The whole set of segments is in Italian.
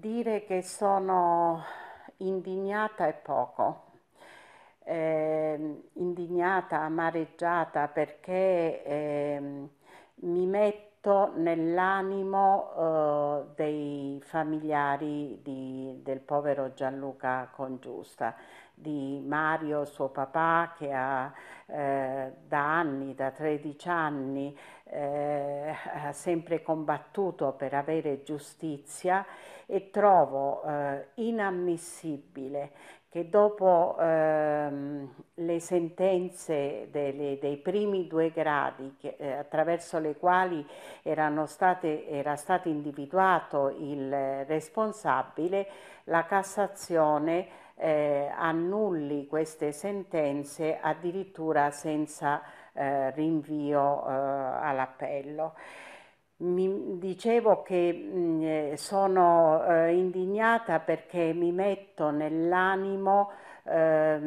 Dire che sono indignata è poco, eh, indignata, amareggiata perché eh, mi metto nell'animo eh, dei familiari di, del povero Gianluca Congiusta di Mario, suo papà, che ha, eh, da anni, da 13 anni, eh, ha sempre combattuto per avere giustizia e trovo eh, inammissibile che dopo ehm, le sentenze delle, dei primi due gradi che, eh, attraverso le quali state, era stato individuato il responsabile, la Cassazione eh, annulli queste sentenze addirittura senza eh, rinvio eh, all'appello. Mi dicevo che mh, mm, eh, sono eh, indignata perché mi metto nell'animo eh,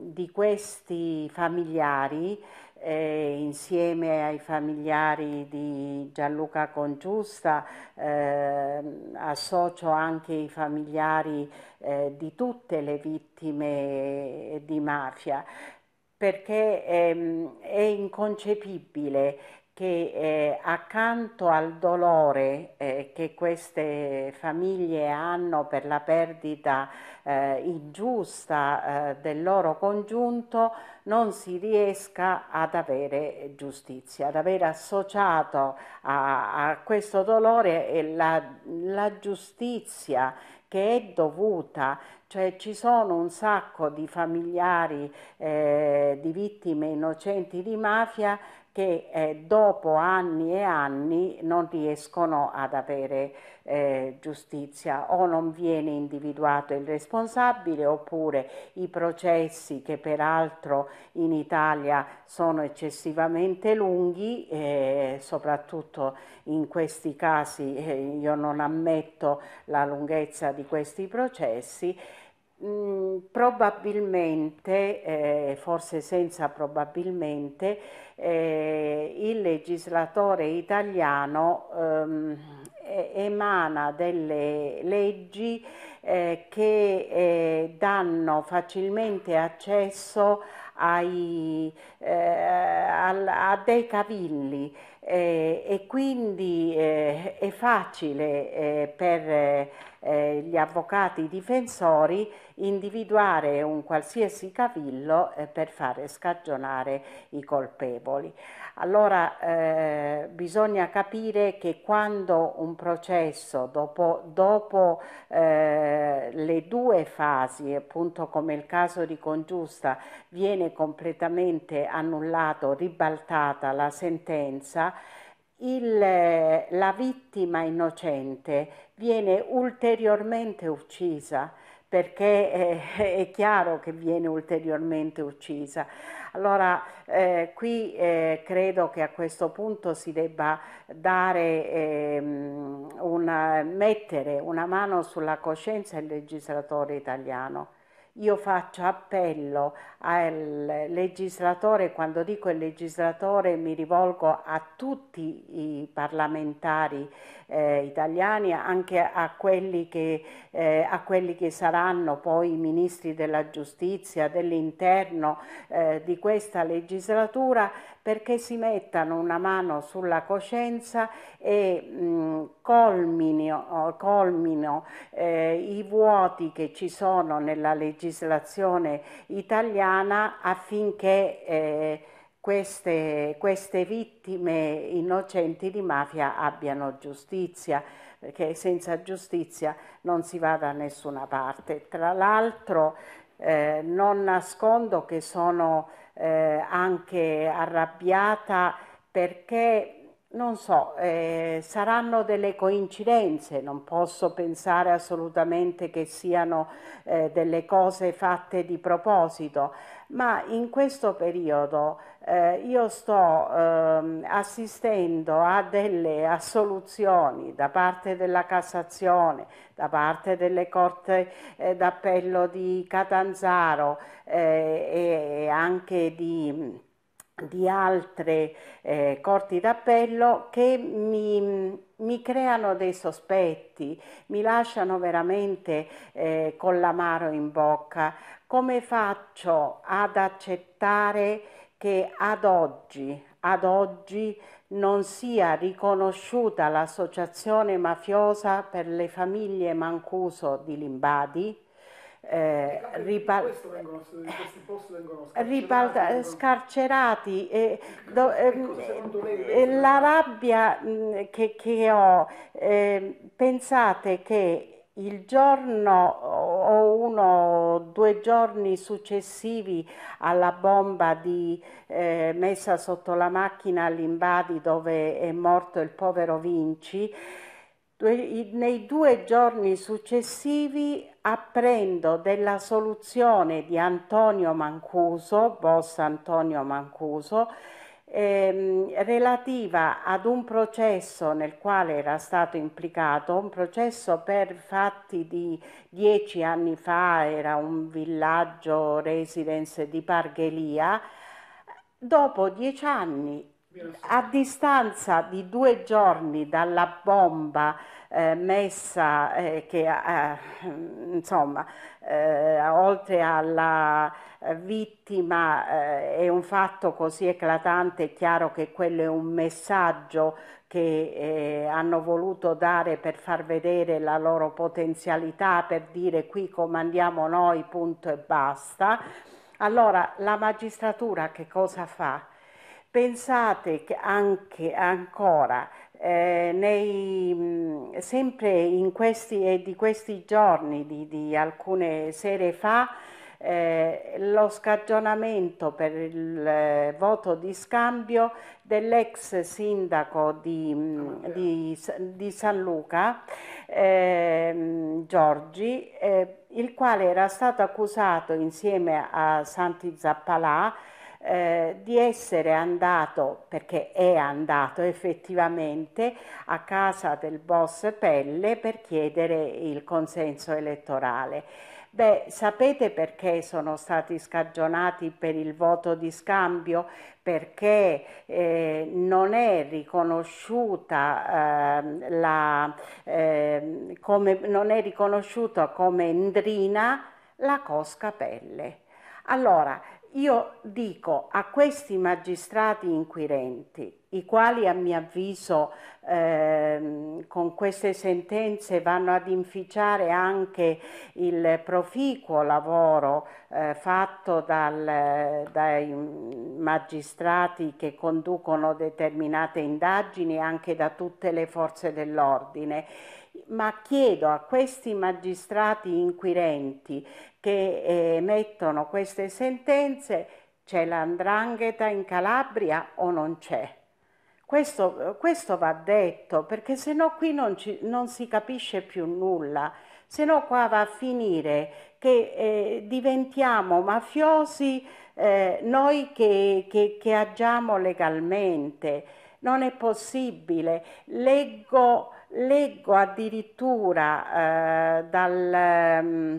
di questi familiari eh, insieme ai familiari di Gianluca Congiusta, eh, associo anche i familiari eh, di tutte le vittime eh, di mafia perché ehm, è inconcepibile che eh, accanto al dolore eh, che queste famiglie hanno per la perdita eh, ingiusta eh, del loro congiunto non si riesca ad avere giustizia, ad avere associato a, a questo dolore la, la giustizia che è dovuta, cioè ci sono un sacco di familiari eh, di vittime innocenti di mafia che eh, dopo anni e anni non riescono ad avere eh, giustizia o non viene individuato il responsabile oppure i processi che peraltro in Italia sono eccessivamente lunghi, eh, soprattutto in questi casi eh, io non ammetto la lunghezza di questi processi Mm, probabilmente, eh, forse senza probabilmente, eh, il legislatore italiano ehm, emana delle leggi eh, che eh, danno facilmente accesso ai, eh, a, a dei cavilli eh, e quindi eh, è facile eh, per eh, gli avvocati difensori individuare un qualsiasi cavillo eh, per fare scagionare i colpevoli. Allora eh, bisogna capire che quando un processo dopo, dopo le due fasi, appunto come il caso di Congiusta, viene completamente annullato, ribaltata la sentenza, il, la vittima innocente viene ulteriormente uccisa perché eh, è chiaro che viene ulteriormente uccisa. Allora eh, qui eh, credo che a questo punto si debba dare, ehm, una, mettere una mano sulla coscienza del legislatore italiano. Io faccio appello al legislatore, quando dico il legislatore mi rivolgo a tutti i parlamentari eh, italiani, anche a quelli, che, eh, a quelli, che, saranno poi i ministri della giustizia, dell'interno eh, di questa legislatura, perché si mettano una mano sulla coscienza e mh, colmino, colmino eh, i vuoti che ci sono nella legislazione italiana affinché eh, queste, queste, vittime innocenti di mafia abbiano giustizia, perché senza giustizia non si va da nessuna parte. Tra l'altro eh, non nascondo che sono eh, anche arrabbiata perché, non so, eh, saranno delle coincidenze, non posso pensare assolutamente che siano eh, delle cose fatte di proposito, ma in questo periodo eh, io sto eh, assistendo a delle assoluzioni da parte della Cassazione, da parte delle corte eh, d'appello di Catanzaro eh, e anche di, di altre eh, corti d'appello che mi mi creano dei sospetti, mi lasciano veramente eh, con l'amaro in bocca. Come faccio ad accettare che ad oggi, ad oggi non sia riconosciuta l'associazione mafiosa per le famiglie Mancuso di Limbadi, eh, ripal- vengono, ripal- scarcerati. Ehm, eh, do, eh, la rabbia mm, che, che, ho, ehm, pensate che il giorno o uno o due giorni successivi alla bomba di, eh, messa sotto la macchina all'Imbadi dove è morto il povero Vinci, nei due giorni successivi apprendo della soluzione di Antonio Mancuso, boss Antonio Mancuso, ehm, relativa ad un processo nel quale era stato implicato, un processo per fatti di dieci anni fa, era un villaggio residence di Parghelia, dopo dieci anni, a distanza di due giorni dalla bomba eh, messa eh, che eh, eh insomma eh, oltre alla vittima eh, è un fatto così eclatante, è chiaro che quello è un messaggio che eh, hanno voluto dare per far vedere la loro potenzialità, per dire qui comandiamo noi, punto e basta. Allora la magistratura che cosa fa? Pensate che anche ancora eh, nei sempre in questi e di questi giorni, di, di alcune sere fa, eh, lo scagionamento per il eh, voto di scambio dell'ex sindaco di, mm, di, di San Luca, ehm, eh, Giorgi, il quale era stato accusato insieme a Santi Zappalà eh, di essere andato, perché è andato effettivamente, a casa del boss Pelle per chiedere il consenso elettorale. Beh, sapete perché sono stati scagionati per il voto di scambio? Perché eh, non è riconosciuta eh, la, eh, come, non è riconosciuta come endrina la cosca pelle. Allora, io dico a questi magistrati inquirenti, i quali a mio avviso ehm, con queste sentenze vanno ad inficiare anche il proficuo lavoro eh, fatto dal, dai magistrati che conducono determinate indagini anche da tutte le forze dell'ordine ma chiedo a questi magistrati inquirenti che emettono eh, queste sentenze c'è l'andrangheta in Calabria o non c'è? Questo, questo, va detto perché se no qui non, ci, non, si capisce più nulla, se no qua va a finire che eh, diventiamo mafiosi eh, noi che, che, che agiamo legalmente. Non è possibile. Leggo Leggo addirittura eh, dal, mm,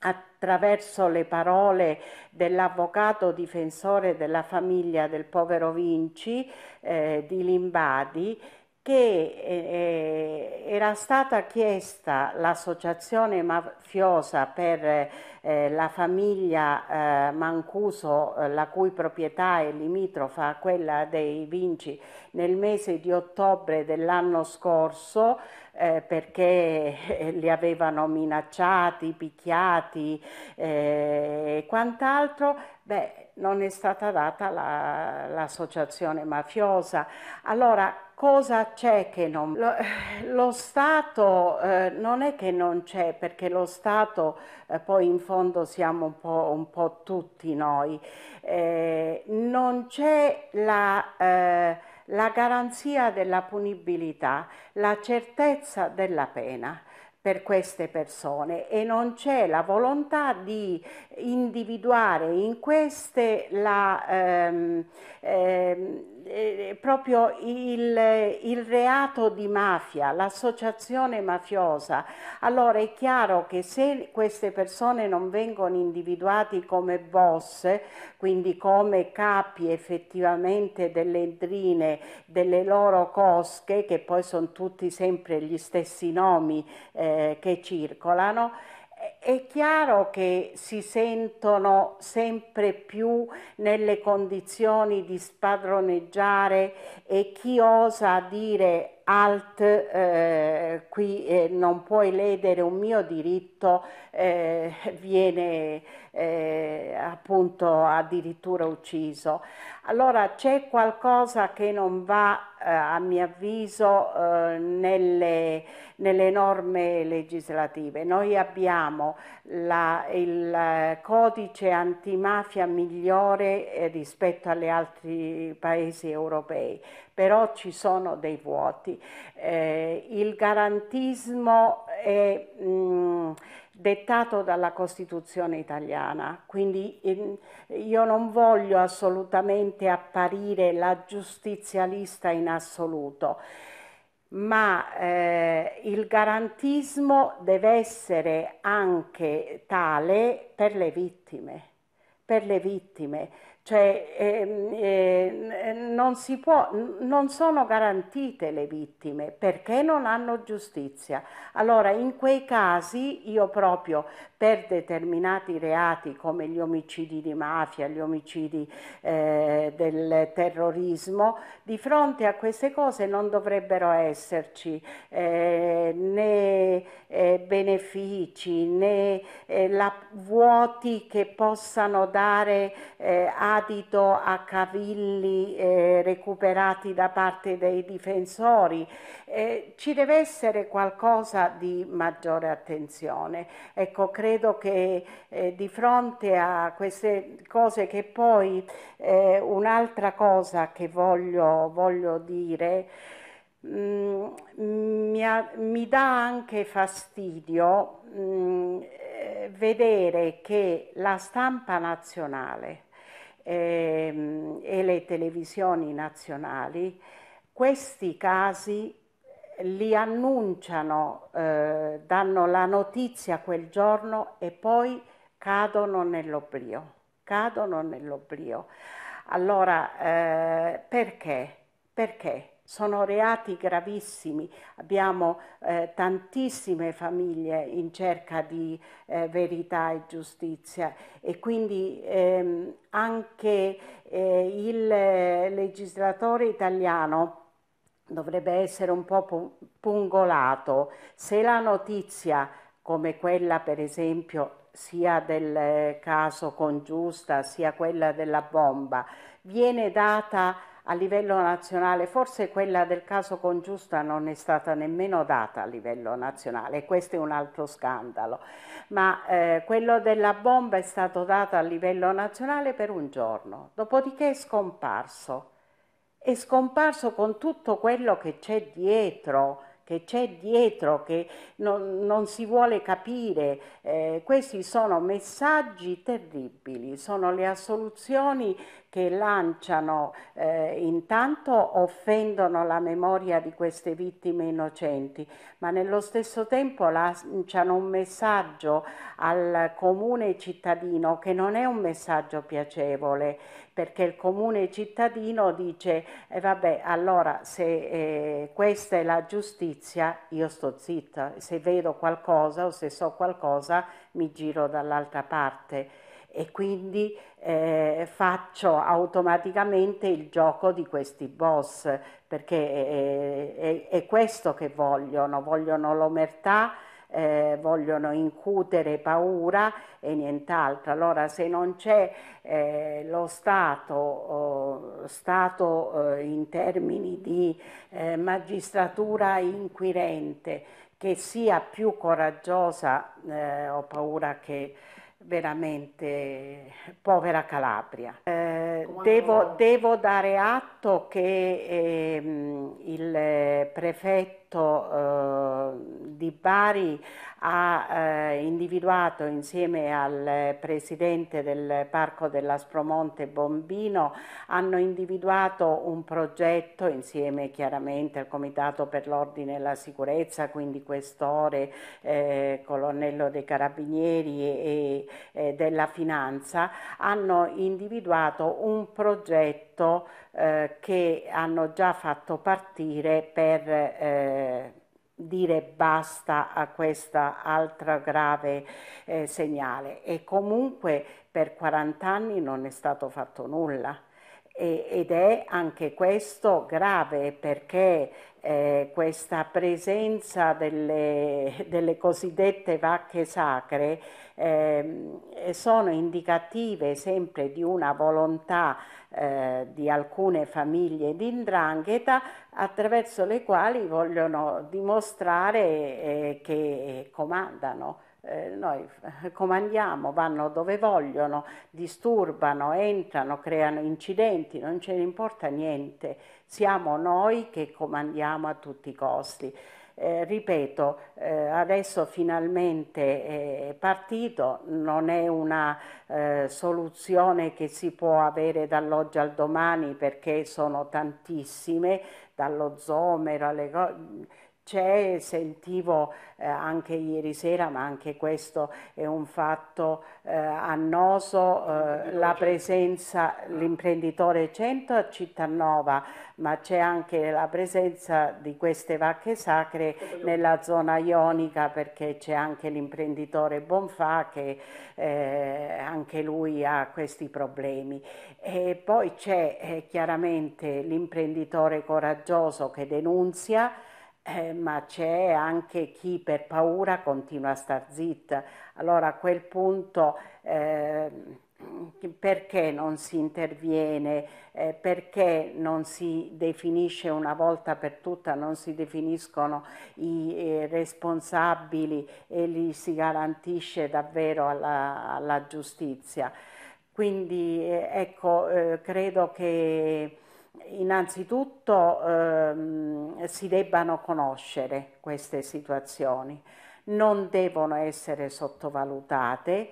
attraverso le parole dell'avvocato difensore della famiglia del povero Vinci eh, di Limbadi che eh, eh, era stata chiesta l'associazione mafiosa per eh, la famiglia Mancuso, la cui proprietà è limitrofa a quella dei Vinci, nel mese di ottobre dell'anno scorso, perché li avevano minacciati, picchiati e quant'altro, beh, non è stata data l'associazione mafiosa. Allora, cosa c'è che non... Lo, eh, lo Stato eh, non è che non c'è, perché lo Stato eh, poi in fondo siamo un po', un po tutti noi, eh, non c'è la, eh, la garanzia della punibilità, la certezza della pena per queste persone e non c'è la volontà di individuare in queste la, ehm, ehm, eh, proprio il, il, reato di mafia, l'associazione mafiosa. Allora è chiaro che se queste persone non vengono individuate come boss, quindi come capi effettivamente delle drine, delle loro cosche, che poi sono tutti sempre gli stessi nomi eh, che circolano, è chiaro che si sentono sempre più nelle condizioni di spadroneggiare e chi osa dire alt, eh, qui eh, non puoi ledere un mio diritto, eh, viene eh, appunto addirittura ucciso. Allora c'è qualcosa che non va, eh, a mio avviso, eh, nelle, nelle, norme legislative. Noi abbiamo la, il codice antimafia migliore rispetto agli altri paesi europei, però ci sono dei vuoti. Eh, il garantismo è mh, dettato dalla Costituzione italiana, quindi in, io non voglio assolutamente apparire la giustizialista in assoluto ma eh, il garantismo deve essere anche tale per le vittime, per le vittime cioè, eh, eh, non, può, non, sono garantite le vittime perché non hanno giustizia. Allora, in quei casi io proprio per determinati reati come gli omicidi di mafia, gli omicidi eh, del terrorismo, di fronte a queste cose non dovrebbero esserci eh, né eh, benefici né eh, la, vuoti che possano dare a adito a cavilli eh, recuperati da parte dei difensori, eh, ci deve essere qualcosa di maggiore attenzione. Ecco, credo che eh, di fronte a queste cose che poi eh, un'altra cosa che voglio, voglio dire mm, mi, ha, mi, dà anche fastidio mh, mm, eh, vedere che la stampa nazionale ehm, e le televisioni nazionali, questi casi li annunciano, eh, danno la notizia quel giorno e poi cadono nell'oblio, cadono nell'oblio. Allora, eh, perché? Perché? sono reati gravissimi, abbiamo eh, tantissime famiglie in cerca di eh, verità e giustizia e quindi ehm, anche eh, il legislatore italiano dovrebbe essere un po' pungolato se la notizia come quella per esempio sia del caso Congiusta sia quella della bomba viene data a livello nazionale, forse quella del caso Congiusta non è stata nemmeno data a livello nazionale, questo è un altro scandalo, ma eh, quello della bomba è stato dato a livello nazionale per un giorno, dopodiché è scomparso, è scomparso con tutto quello che c'è dietro, che c'è dietro, che non, non, si vuole capire. Eh, questi sono messaggi terribili, sono le assoluzioni che lanciano, eh, intanto offendono la memoria di queste vittime innocenti, ma nello stesso tempo lanciano un messaggio al comune cittadino che non è un messaggio piacevole, perché il comune cittadino dice, eh, vabbè, allora se eh, questa è la giustizia, io sto zitta, se vedo qualcosa o se so qualcosa mi giro dall'altra parte e quindi eh, faccio automaticamente il gioco di questi boss perché è, eh, eh, è, è questo che vogliono, vogliono l'omertà, eh, vogliono incutere paura e nient'altro. Allora se non c'è eh, lo Stato, oh, Stato eh, in termini di eh, magistratura inquirente che sia più coraggiosa, ho paura che veramente povera Calabria. Eh, devo, devo, dare atto che ehm, eh, il prefetto prefetto eh, di Bari ha eh, individuato insieme al presidente del Parco dell'Aspromonte Bombino, hanno individuato un progetto insieme chiaramente al Comitato per l'Ordine e la Sicurezza, quindi questore, eh, colonnello dei Carabinieri e, e della Finanza, hanno individuato un progetto eh, che hanno già fatto partire per eh, dire basta a questa altra grave eh, segnale e comunque per 40 anni non è stato fatto nulla ed è anche questo grave perché eh, questa presenza delle, delle, cosiddette vacche sacre eh, sono indicative sempre di una volontà eh, di alcune famiglie di indrangheta attraverso le quali vogliono dimostrare eh, che comandano. Eh, noi comandiamo, vanno dove vogliono, disturbano, entrano, creano incidenti, non ce ne importa niente, siamo noi che comandiamo a tutti i costi. Eh, ripeto, eh, adesso finalmente è partito, non è una eh, soluzione che si può avere dall'oggi al domani perché sono tantissime, dallo zomero alle cose c'è, sentivo eh, anche ieri sera, ma anche questo è un fatto eh, annoso, eh, la certo. presenza, ah. l'imprenditore 100 a Cittanova, ma c'è anche la presenza di queste vacche sacre nella zona ionica perché c'è anche l'imprenditore Bonfà che eh, anche lui ha questi problemi. E poi c'è eh, chiaramente l'imprenditore coraggioso che denunzia, eh, ma c'è anche chi per paura continua a star zitta. Allora a quel punto eh, perché non si interviene, eh, perché non si definisce una volta per tutta, non si definiscono i eh, responsabili e li si garantisce davvero alla, alla giustizia. Quindi eh, ecco, eh, credo che innanzitutto ehm, si debbano conoscere queste situazioni, non devono essere sottovalutate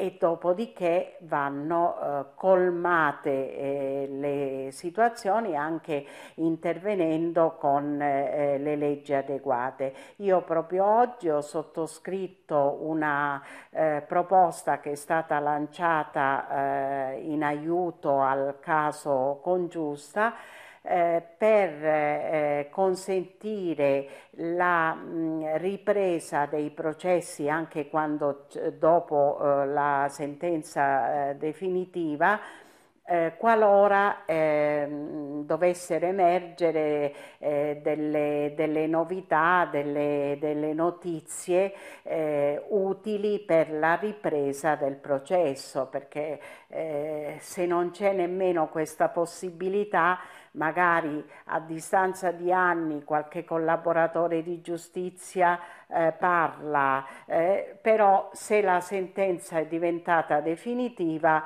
e dopodiché vanno eh, colmate eh, le situazioni anche intervenendo con eh, le leggi adeguate. Io proprio oggi ho sottoscritto una eh, proposta che è stata lanciata eh, in aiuto al caso Congiusta eh, per eh, consentire la mh, mm, ripresa dei processi anche quando, dopo eh, la sentenza eh, definitiva eh, qualora ehm, dovessero emergere delle, delle, novità, delle, delle notizie utili per la ripresa del processo, perché se non c'è nemmeno questa possibilità magari a distanza di anni qualche collaboratore di giustizia eh, parla, eh, però se la sentenza è diventata definitiva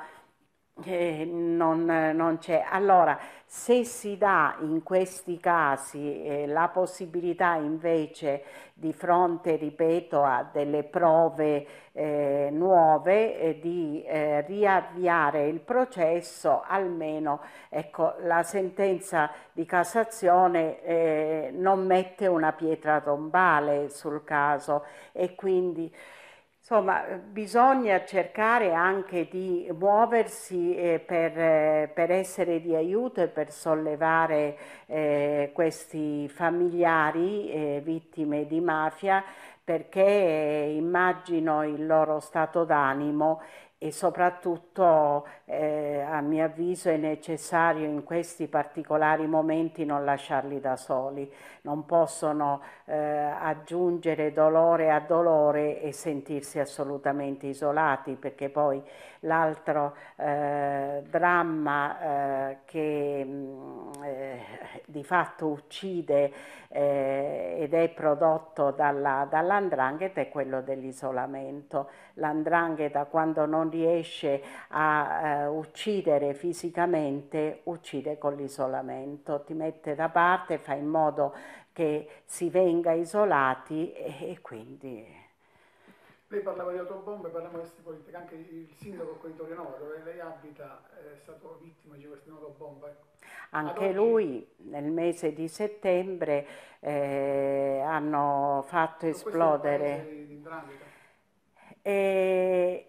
eh, non, non c'è. Allora, se si dà in questi casi eh, la possibilità invece di fronte, ripeto, a delle prove eh, nuove eh, di eh, riavviare il processo, almeno ecco, la sentenza di Cassazione eh, non mette una pietra tombale sul caso e quindi Insomma, bisogna cercare anche di muoversi eh, per, eh, per, essere di aiuto e per sollevare eh, questi familiari eh, vittime di mafia perché eh, immagino il loro stato d'animo e soprattutto eh, a mio avviso è necessario in questi particolari momenti non lasciarli da soli, non possono eh, aggiungere dolore a dolore e sentirsi assolutamente isolati perché poi l'altro eh, dramma eh, che mh, mm, eh, di fatto uccide eh, ed è prodotto dalla, dall'andrangheta è quello dell'isolamento. L'andrangheta quando non riesce a eh, uccidere fisicamente uccide con l'isolamento, ti mette da parte, fa in modo che si venga isolati e, e quindi lei parlava di autobombe, parliamo di politica, anche il sindaco di Torino, dove lei abita, è stato vittima di queste autobombe. Anche oggi... lui nel mese di settembre eh, hanno fatto esplodere. Di,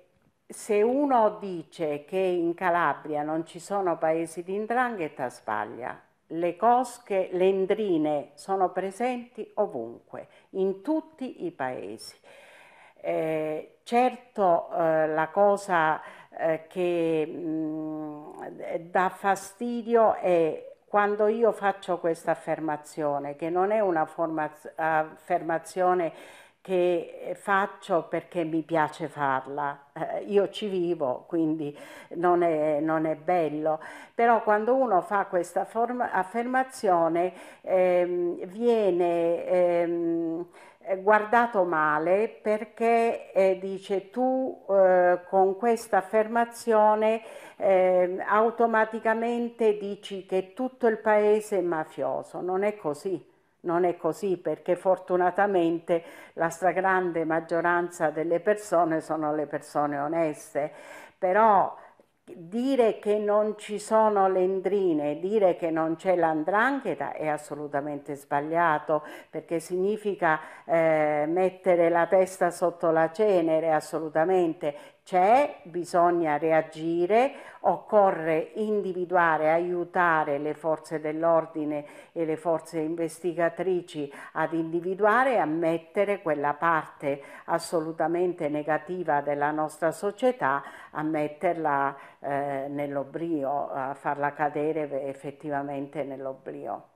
se uno dice che in Calabria non ci sono paesi di indrangheta, sbaglia. Le cosche, le endrine sono presenti ovunque, in tutti i paesi. Eh, certo eh, la cosa eh, che mh, mm, dà fastidio è quando io faccio questa affermazione, che non è una affermazione che faccio perché mi piace farla, eh, io ci vivo, quindi non è, non è, bello, però quando uno fa questa affermazione ehm, viene... Ehm, guardato male perché eh, dice tu eh, con questa affermazione eh, automaticamente dici che tutto il paese è mafioso, non è così. Non è così perché fortunatamente la stragrande maggioranza delle persone sono le persone oneste, però Dire che non ci sono lendrine, dire che non c'è l'andrangheta è assolutamente sbagliato perché significa eh, mettere la testa sotto la cenere assolutamente c'è, bisogna reagire, occorre individuare, aiutare le forze dell'ordine e le forze investigatrici ad individuare e a mettere quella parte assolutamente negativa della nostra società, a metterla eh, nell'oblio, a farla cadere effettivamente nell'oblio.